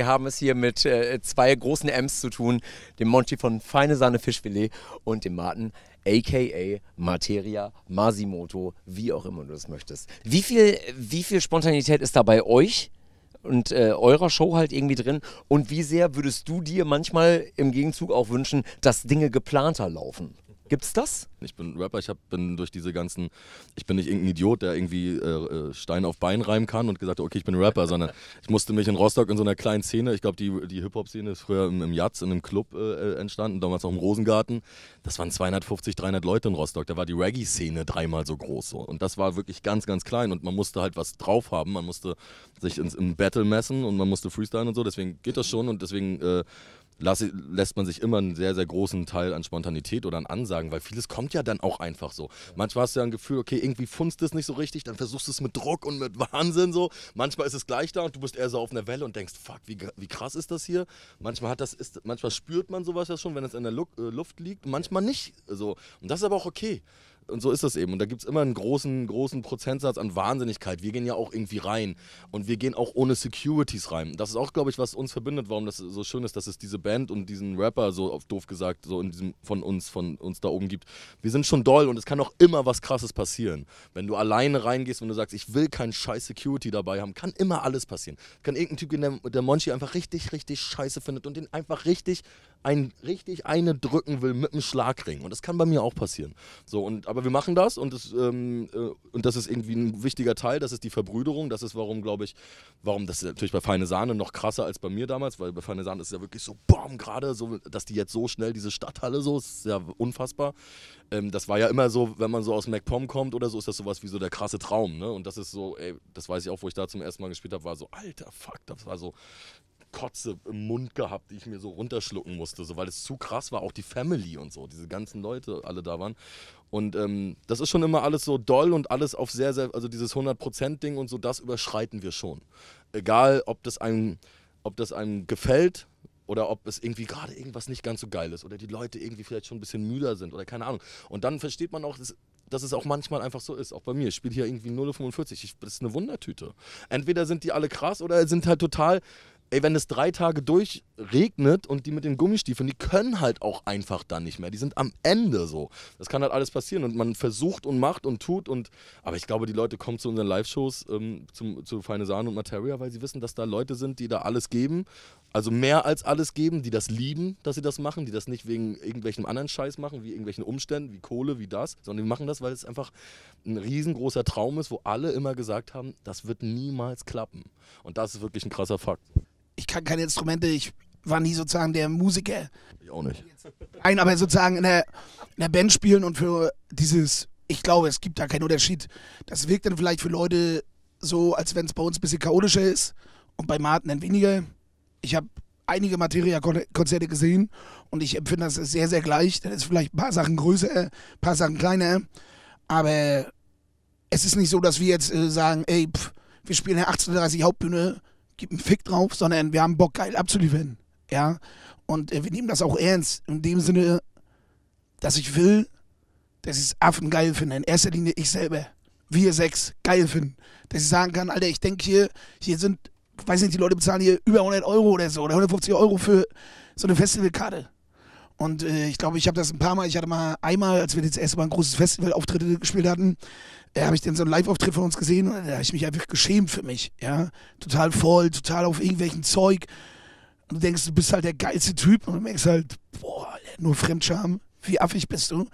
Wir haben es hier mit äh, zwei großen M's zu tun, dem Monty von Feine Sahne Fischfilet und dem Martin, a.k.a. Materia, Masimoto, wie auch immer du das möchtest. Wie viel, wie viel Spontanität ist da bei euch und äh, eurer Show halt irgendwie drin? Und wie sehr würdest du dir manchmal im Gegenzug auch wünschen, dass Dinge geplanter laufen? Gibt's das? Ich bin Rapper, ich hab, bin durch diese ganzen, ich bin nicht irgendein Idiot, der irgendwie äh, äh Stein auf Bein reimen kann und gesagt hat, okay, ich bin Rapper, sondern ich musste mich in Rostock in so einer kleinen Szene, ich glaube, die, die Hip-Hop-Szene ist früher im, im Jatz, in einem Club äh, äh, entstanden, damals auch im Rosengarten. Das waren 250, 300 Leute in Rostock, da war die Reggae-Szene dreimal so groß. So. Und das war wirklich ganz, ganz klein und man musste halt was drauf haben, man musste sich ins, im Battle messen und man musste freestylen und so, deswegen geht das schon und deswegen... Äh, lässt man sich immer einen sehr, sehr großen Teil an Spontanität oder an Ansagen, weil vieles kommt ja dann auch einfach so. Manchmal hast du ja ein Gefühl, okay, irgendwie funzt es nicht so richtig, dann versuchst du es mit Druck und mit Wahnsinn so. Manchmal ist es gleich da und du bist eher so auf einer Welle und denkst, fuck, wie, wie krass ist das hier? Manchmal, hat das, ist, manchmal spürt man sowas ja schon, wenn es in der äh, Luft liegt, manchmal nicht. So. Und das ist aber auch okay. Und so ist das eben. Und da gibt es immer einen großen, großen Prozentsatz an Wahnsinnigkeit. Wir gehen ja auch irgendwie rein. Und wir gehen auch ohne Securities rein. Das ist auch, glaube ich, was uns verbindet, warum das so schön ist, dass es diese Band und diesen Rapper so auf doof gesagt, so in diesem, von uns, von uns da oben gibt. Wir sind schon doll und es kann auch immer was krasses passieren. Wenn du alleine reingehst und du sagst, ich will kein scheiß Security dabei haben, kann immer alles passieren. Kann irgendein Typ gehen, der, der Monchi einfach richtig, richtig scheiße findet und den einfach richtig einen richtig eine drücken will mit dem Schlagring. Und das kann bei mir auch passieren. So, und, aber wir machen das und das, ähm, äh, und das ist irgendwie ein wichtiger Teil. Das ist die Verbrüderung. Das ist, warum, glaube ich, warum, das ist natürlich bei Feine Sahne noch krasser als bei mir damals, weil bei Feine Sahne ist es ja wirklich so, boom, gerade, so, dass die jetzt so schnell diese Stadthalle so, ist ja unfassbar. Ähm, das war ja immer so, wenn man so aus MacPom kommt oder so, ist das sowas wie so der krasse Traum. Ne? Und das ist so, ey, das weiß ich auch, wo ich da zum ersten Mal gespielt habe, war so, alter Fuck, das war so, Kotze im Mund gehabt, die ich mir so runterschlucken musste, so, weil es zu krass war. Auch die Family und so, diese ganzen Leute alle da waren. Und ähm, das ist schon immer alles so doll und alles auf sehr, sehr, also dieses 100%-Ding und so, das überschreiten wir schon. Egal, ob das einem, ob das einem gefällt oder ob es irgendwie gerade irgendwas nicht ganz so geil ist oder die Leute irgendwie vielleicht schon ein bisschen müder sind oder keine Ahnung. Und dann versteht man auch, dass, dass es auch manchmal einfach so ist. Auch bei mir. Ich spiele hier irgendwie 0,45. das ist eine Wundertüte. Entweder sind die alle krass oder sind halt total ey, wenn es drei Tage durchregnet und die mit den Gummistiefeln, die können halt auch einfach dann nicht mehr. Die sind am Ende so. Das kann halt alles passieren und man versucht und macht und tut und. Aber ich glaube, die Leute kommen zu unseren Live-Shows, ähm, zum, zu Feine Sahne und Materia, weil sie wissen, dass da Leute sind, die da alles geben. Also mehr als alles geben, die das lieben, dass sie das machen, die das nicht wegen irgendwelchem anderen Scheiß machen, wie irgendwelchen Umständen, wie Kohle, wie das, sondern die machen das, weil es einfach ein riesengroßer Traum ist, wo alle immer gesagt haben, das wird niemals klappen. Und das ist wirklich ein krasser Fakt ich kann keine Instrumente, ich war nie sozusagen der Musiker. Ich auch nicht. Nein, aber sozusagen in der, in der Band spielen und für dieses, ich glaube, es gibt da keinen Unterschied. Das wirkt dann vielleicht für Leute so, als wenn es bei uns ein bisschen chaotischer ist und bei Martin ein weniger. Ich habe einige Materia-Konzerte gesehen und ich empfinde das sehr, sehr gleich. Da ist vielleicht ein paar Sachen größer, ein paar Sachen kleiner, aber es ist nicht so, dass wir jetzt äh, sagen, ey, pff, wir spielen eine 1830 Hauptbühne, gib einen Fick drauf, sondern wir haben Bock, geil abzuliefern. Ja. Und äh, wir nehmen das auch ernst. In dem Sinne, dass ich will, dass ich es Affen geil finde. In erster Linie ich selber. Wir sechs geil finden. Dass ich sagen kann, Alter, ich denke hier, hier sind, weiß nicht, die Leute bezahlen hier über 100 Euro oder so oder 150 Euro für so eine Festivalkarte. Und äh, ich glaube, ich habe das ein paar Mal, ich hatte mal einmal, als wir das erste Mal ein großes Festivalauftritt gespielt hatten, äh, habe ich dann so einen Live-Auftritt von uns gesehen und da habe ich mich einfach geschämt für mich. Ja? Total voll, total auf irgendwelchen Zeug. Und du denkst, du bist halt der geilste Typ und du merkst halt, boah, nur Fremdscham, wie affig bist du.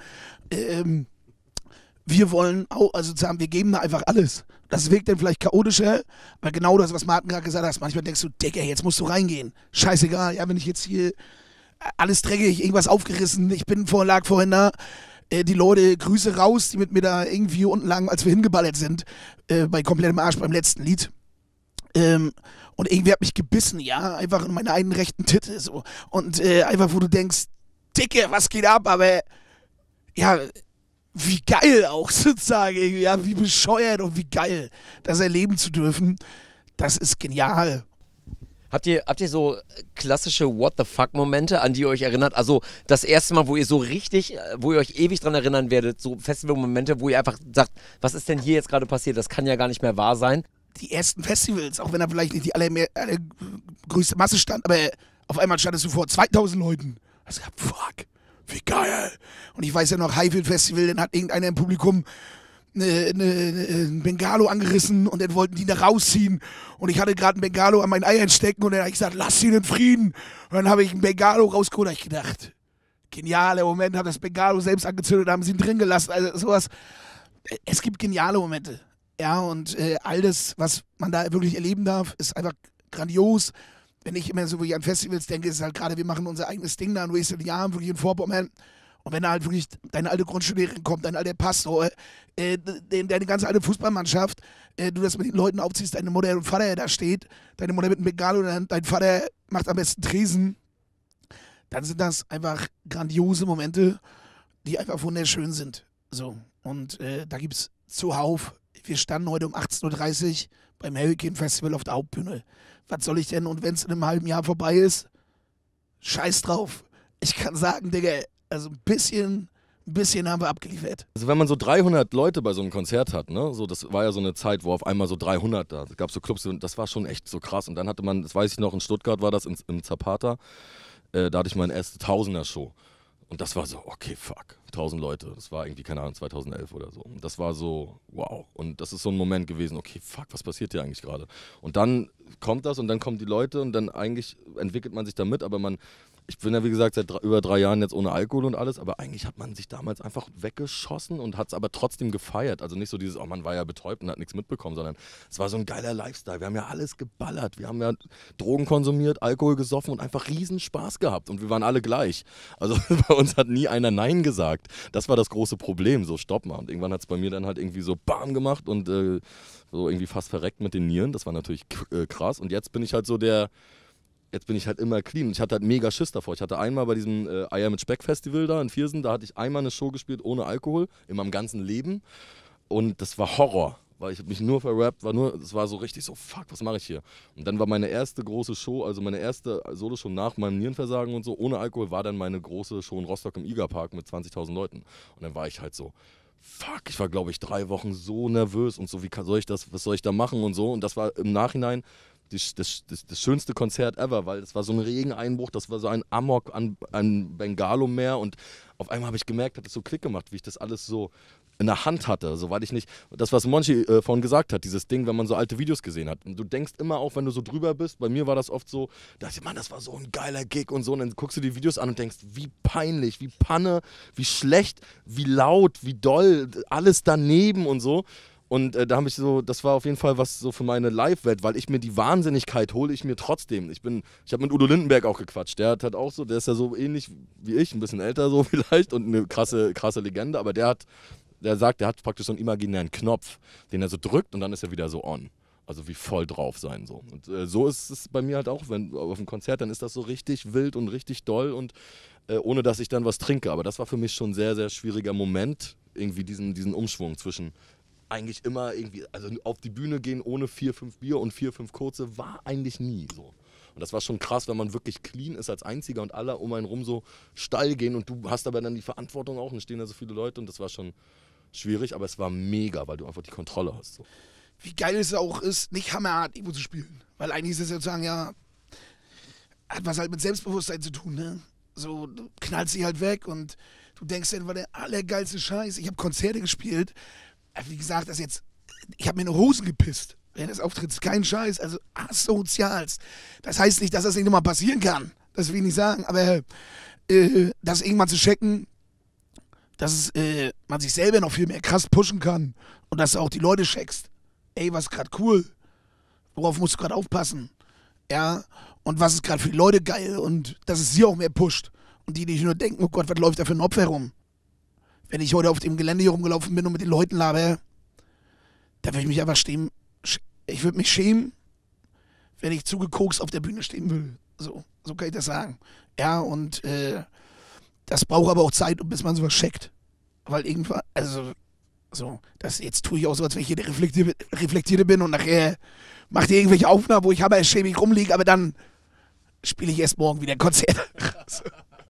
Ähm, wir wollen auch, also sagen, wir geben da einfach alles. Das wirkt dann vielleicht chaotischer, weil genau das, was Martin gerade gesagt hat, manchmal denkst du, Digga, jetzt musst du reingehen. Scheißegal, ja, wenn ich jetzt hier alles dreckig, irgendwas aufgerissen, ich bin vor, lag vorhin da. Äh, die Leute, Grüße raus, die mit mir da irgendwie unten lang, als wir hingeballert sind, äh, bei komplettem Arsch beim letzten Lied. Ähm, und irgendwie hat mich gebissen, ja, einfach in meiner einen rechten Titel so. Und äh, einfach, wo du denkst, Dicke, was geht ab? Aber ja, wie geil auch sozusagen, ja, wie bescheuert und wie geil, das erleben zu dürfen. Das ist genial. Habt ihr, habt ihr so klassische What the fuck-Momente, an die ihr euch erinnert? Also das erste Mal, wo ihr so richtig, äh, wo ihr euch ewig dran erinnern werdet, so Festival-Momente, wo ihr einfach sagt, was ist denn hier jetzt gerade passiert? Das kann ja gar nicht mehr wahr sein. Die ersten Festivals, auch wenn da vielleicht nicht die allergrößte aller Masse stand, aber auf einmal standest du vor 2000 Leuten. Also, fuck, wie geil. Und ich weiß ja noch, Highfield Festival, dann hat irgendeiner im Publikum eine, eine, ein Bengalo angerissen und dann wollten die da rausziehen. Und ich hatte gerade ein Bengalo an meinen Eiern stecken und dann habe ich gesagt, lass ihn in Frieden. Und dann habe ich ein Bengalo rausgeholt, habe ich gedacht, genialer Moment, habe das Bengalo selbst angezündet, haben sie ihn drin gelassen. Also sowas. Es gibt geniale Momente. Ja, und äh, all das, was man da wirklich erleben darf, ist einfach grandios. Wenn ich immer so wie an Festivals denke, ist halt gerade, wir machen unser eigenes Ding da in Wasted Jahren, wirklich in Vorpommern. Und wenn da halt wirklich deine alte Grundschullehrerin kommt, dein alter Pastor, äh, deine ganze alte Fußballmannschaft, äh, du das mit den Leuten aufziehst, deine Mutter und Vater da steht, deine Mutter mit einem Bengal dein Vater macht am besten Tresen, dann sind das einfach grandiose Momente, die einfach wunderschön sind. So. Und äh, da es zuhauf. Wir standen heute um 18.30 Uhr beim Hurricane Festival auf der Hauptbühne. Was soll ich denn? Und wenn es in einem halben Jahr vorbei ist, scheiß drauf. Ich kann sagen, Digga, also ein bisschen, ein bisschen haben wir abgeliefert. Also wenn man so 300 Leute bei so einem Konzert hat, ne? So, das war ja so eine Zeit, wo auf einmal so 300 da, es gab so Clubs, das war schon echt so krass. Und dann hatte man, das weiß ich noch, in Stuttgart war das, in, im Zapata, äh, da hatte ich meine erste Tausender-Show. Und das war so, okay, fuck, 1000 Leute. Das war irgendwie, keine Ahnung, 2011 oder so. Und das war so, wow. Und das ist so ein Moment gewesen, okay, fuck, was passiert hier eigentlich gerade? Und dann kommt das und dann kommen die Leute und dann eigentlich entwickelt man sich damit, aber man, ich bin ja wie gesagt seit drei, über drei Jahren jetzt ohne Alkohol und alles, aber eigentlich hat man sich damals einfach weggeschossen und hat es aber trotzdem gefeiert. Also nicht so dieses, oh man war ja betäubt und hat nichts mitbekommen, sondern es war so ein geiler Lifestyle. Wir haben ja alles geballert, wir haben ja Drogen konsumiert, Alkohol gesoffen und einfach riesen Spaß gehabt und wir waren alle gleich. Also bei uns hat nie einer Nein gesagt. Das war das große Problem, so stopp mal. Und irgendwann hat es bei mir dann halt irgendwie so BAM gemacht und äh, so irgendwie fast verreckt mit den Nieren. Das war natürlich äh, krass und jetzt bin ich halt so der jetzt bin ich halt immer clean. Ich hatte halt mega Schiss davor. Ich hatte einmal bei diesem äh, Eier mit Speck Festival da in Viersen, da hatte ich einmal eine Show gespielt ohne Alkohol in meinem ganzen Leben und das war Horror. Weil ich habe mich nur verrappt, war nur, es war so richtig so, fuck, was mache ich hier? Und dann war meine erste große Show, also meine erste Solo-Show nach meinem Nierenversagen und so, ohne Alkohol, war dann meine große Show in Rostock im Iga-Park mit 20.000 Leuten. Und dann war ich halt so, fuck, ich war, glaube ich, drei Wochen so nervös und so, wie kann, soll ich das, was soll ich da machen und so. Und das war im Nachhinein die, das, das, das, schönste Konzert ever, weil es war so ein Regeneinbruch, das war so ein Amok an, an Bengalo-Meer und auf einmal habe ich gemerkt, hat es so Klick gemacht, wie ich das alles so in der Hand hatte, soweit ich nicht, das was Monchi äh, vorhin gesagt hat, dieses Ding, wenn man so alte Videos gesehen hat. Und du denkst immer auch, wenn du so drüber bist, bei mir war das oft so, dass ich, Mann, das war so ein geiler Gig und so. Und dann guckst du die Videos an und denkst, wie peinlich, wie Panne, wie schlecht, wie laut, wie doll, alles daneben und so. Und äh, da habe ich so, das war auf jeden Fall was so für meine Live-Welt, weil ich mir die Wahnsinnigkeit hole ich mir trotzdem. Ich bin, ich habe mit Udo Lindenberg auch gequatscht. Der hat halt auch so, der ist ja so ähnlich wie ich, ein bisschen älter so vielleicht und eine krasse, krasse Legende, aber der hat, der sagt, der hat praktisch so einen imaginären Knopf, den er so drückt und dann ist er wieder so on. Also wie voll drauf sein so. Und äh, so ist es bei mir halt auch, wenn auf dem Konzert, dann ist das so richtig wild und richtig doll und äh, ohne dass ich dann was trinke. Aber das war für mich schon ein sehr, sehr schwieriger Moment, irgendwie diesen, diesen Umschwung zwischen eigentlich immer irgendwie, also auf die Bühne gehen ohne vier, fünf Bier und vier, fünf kurze war eigentlich nie so. Und das war schon krass, wenn man wirklich clean ist als Einziger und alle um einen rum so steil gehen und du hast aber dann die Verantwortung auch und stehen da so viele Leute und das war schon schwierig, aber es war mega, weil du einfach die Kontrolle hast. So. Wie geil es auch ist, nicht hammerhart Ego zu spielen. Weil eigentlich ist es ja sozusagen ja, hat was halt mit Selbstbewusstsein zu tun, ne? So, du knallst dich halt weg und du denkst dir, war der allergeilste Scheiß. Ich habe Konzerte gespielt, wie gesagt, das jetzt, ich habe mir in Hosen gepisst während des Auftritts. Kein Scheiß, also asozials. Das heißt nicht, dass das nicht nochmal passieren kann. Das will ich nicht sagen, aber äh, das irgendwann zu checken, dass äh, man sich selber noch viel mehr krass pushen kann und dass du auch die Leute checkst. Ey, was ist gerade cool? Worauf musst du gerade aufpassen? Ja, und was ist gerade für die Leute geil und dass es sie auch mehr pusht. Und die nicht nur denken, oh Gott, was läuft da für ein Opfer rum? Wenn ich heute auf dem Gelände hier rumgelaufen bin und mit den Leuten laber, da würde ich mich einfach stehen. Ich würde mich schämen, wenn ich zugekokst auf der Bühne stehen will. So, so kann ich das sagen. Ja, und äh, das braucht aber auch Zeit, bis man sowas checkt. Weil irgendwann, also, so, das jetzt tue ich auch so, als wenn ich hier der Reflektierte, Reflektierte bin und nachher macht ihr irgendwelche Aufnahmen, wo ich aber schämig rumliege, aber dann spiele ich erst morgen wieder Konzert.